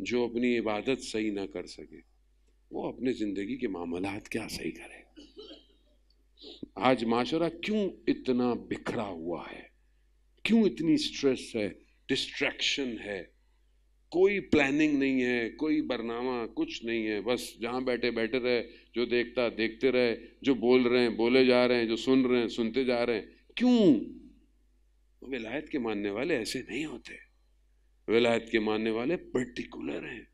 जो अपनी इबादत सही ना कर सके वो अपने ज़िंदगी के मामला क्या सही करे आज माशरा क्यों इतना बिखरा हुआ है क्यों इतनी स्ट्रेस है डिस्ट्रैक्शन है कोई प्लानिंग नहीं है कोई बरनामा कुछ नहीं है बस जहाँ बैठे बैठे रहे जो देखता देखते रहे जो बोल रहे हैं बोले जा रहे हैं जो सुन रहे हैं सुनते जा रहे हैं क्यों विलायत के मानने वाले ऐसे नहीं होते विलायत के मानने वाले पर्टिकुलर हैं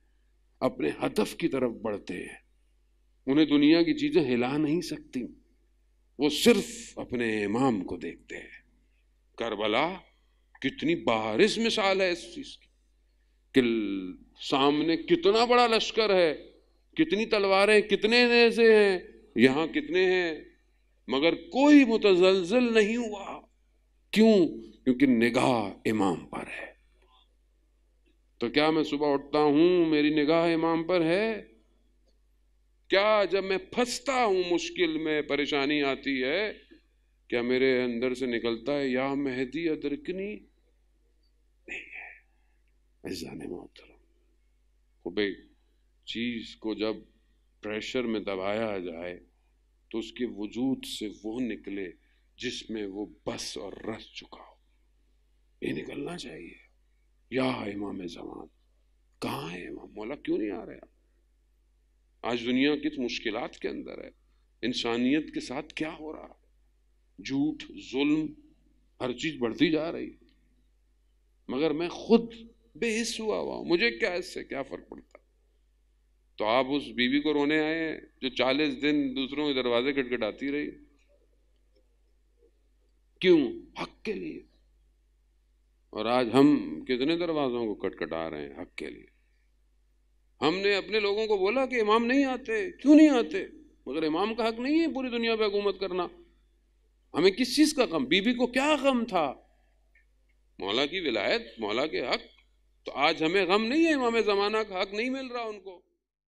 अपने हदफ की तरफ बढ़ते हैं उन्हें दुनिया की चीज़ें हिला नहीं सकती वो सिर्फ अपने इमाम को देखते हैं करबला कितनी बारिश मिसाल है इस चीज़ की कि सामने कितना बड़ा लश्कर है कितनी तलवारें कितने नेजे हैं यहां कितने हैं मगर कोई मुतजलजल नहीं हुआ क्यों क्योंकि निगाह इमाम पर है तो क्या मैं सुबह उठता हूं मेरी निगाह इमाम पर है क्या जब मैं फंसता हूं मुश्किल में परेशानी आती है क्या मेरे अंदर से निकलता है या मेहदी अदरकनी नहीं है ऐसाने मोहतरम खूब चीज को जब प्रेशर में दबाया जाए तो उसके वजूद से वो निकले जिसमें वो बस और रस चुका हो ये निकलना चाहिए या इमाम जमान कहाँ है इमाम मौला क्यों नहीं आ रहे आज दुनिया किस मुश्किल के अंदर है इंसानियत के साथ क्या हो रहा है झूठ जुल्म हर चीज बढ़ती जा रही मगर मैं खुद बेहिस हुआ हुआ मुझे क्या इससे क्या फर्क पड़ता तो आप उस बीवी को रोने आए हैं जो चालीस दिन दूसरों के दरवाजे खटखटाती रही क्यों हक के लिए और आज हम कितने दरवाज़ों को कटकटा रहे हैं हक के लिए हमने अपने लोगों को बोला कि इमाम नहीं आते क्यों नहीं आते मगर इमाम का हक नहीं है पूरी दुनिया पर हुकूमत करना हमें किस चीज़ का कम बीबी को क्या गम था मौला की विलायत मौला के हक तो आज हमें गम नहीं है इमाम ज़माना का हक नहीं मिल रहा उनको